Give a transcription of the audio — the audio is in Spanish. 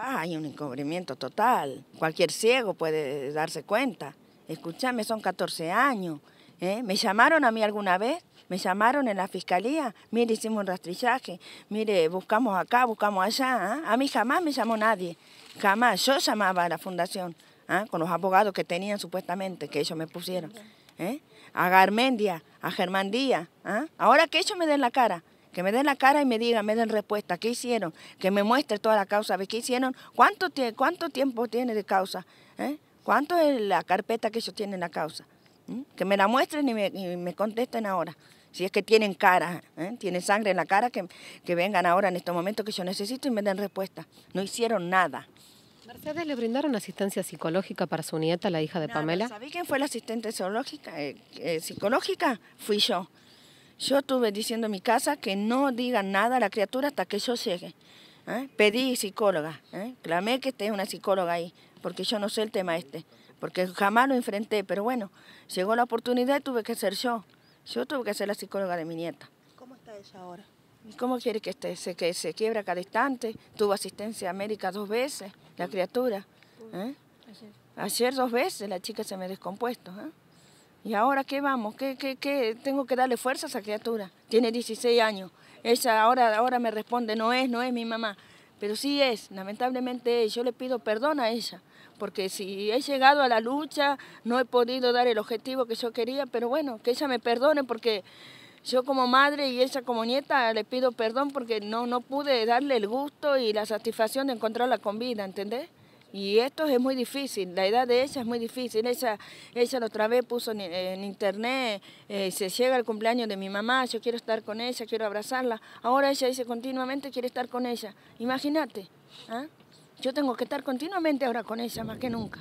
hay un encubrimiento total. Cualquier ciego puede darse cuenta. Escúchame, son 14 años. ¿eh? ¿Me llamaron a mí alguna vez? Me llamaron en la fiscalía. Mire, hicimos un rastrillaje. Mire, buscamos acá, buscamos allá. ¿ah? A mí jamás me llamó nadie. Jamás. Yo llamaba a la fundación ¿ah? con los abogados que tenían supuestamente, que ellos me pusieron. ¿eh? A Garmendia, a Germandía. ¿ah? Ahora que ellos me den la cara que me den la cara y me digan, me den respuesta, ¿qué hicieron? Que me muestre toda la causa, ¿qué hicieron? ¿Cuánto, cuánto tiempo tiene de causa? ¿Eh? ¿Cuánto es la carpeta que ellos tienen la causa? ¿Mm? Que me la muestren y me, contesten ahora. Si es que tienen cara, ¿eh? tienen sangre en la cara, que, vengan ahora en estos momentos que yo necesito y me den respuesta. No hicieron nada. ¿Mercedes le brindaron asistencia psicológica para su nieta, la hija de Pamela? ¿Sabí quién fue la asistente eh, eh, psicológica? Fui yo. Yo estuve diciendo en mi casa que no diga nada a la criatura hasta que yo llegue. ¿eh? Pedí psicóloga, ¿eh? clamé que esté una psicóloga ahí, porque yo no sé el tema este, porque jamás lo enfrenté, pero bueno, llegó la oportunidad y tuve que ser yo. Yo tuve que ser la psicóloga de mi nieta. ¿Cómo está ella ahora? ¿Cómo quiere que esté? Se, que se quiebra cada instante, tuvo asistencia médica dos veces, la criatura. ¿Eh? Ayer. dos veces la chica se me descompuesto. ¿Y ahora qué vamos? ¿Qué, Tengo que darle fuerza a esa criatura. Tiene 16 años. Ella ahora, ahora me responde, no es, no es mi mamá. Pero sí es, lamentablemente es, Yo le pido perdón a ella, porque si he llegado a la lucha, no he podido dar el objetivo que yo quería, pero bueno, que ella me perdone porque yo como madre y ella como nieta le pido perdón porque no, no pude darle el gusto y la satisfacción de encontrarla con vida, ¿entendés? Y esto es muy difícil, la edad de ella es muy difícil. Ella, ella otra vez puso en, internet, eh, se llega el cumpleaños de mi mamá, yo quiero estar con ella, quiero abrazarla. Ahora ella dice continuamente quiere estar con ella. Imagínate, ¿ah? yo tengo que estar continuamente ahora con ella más que nunca.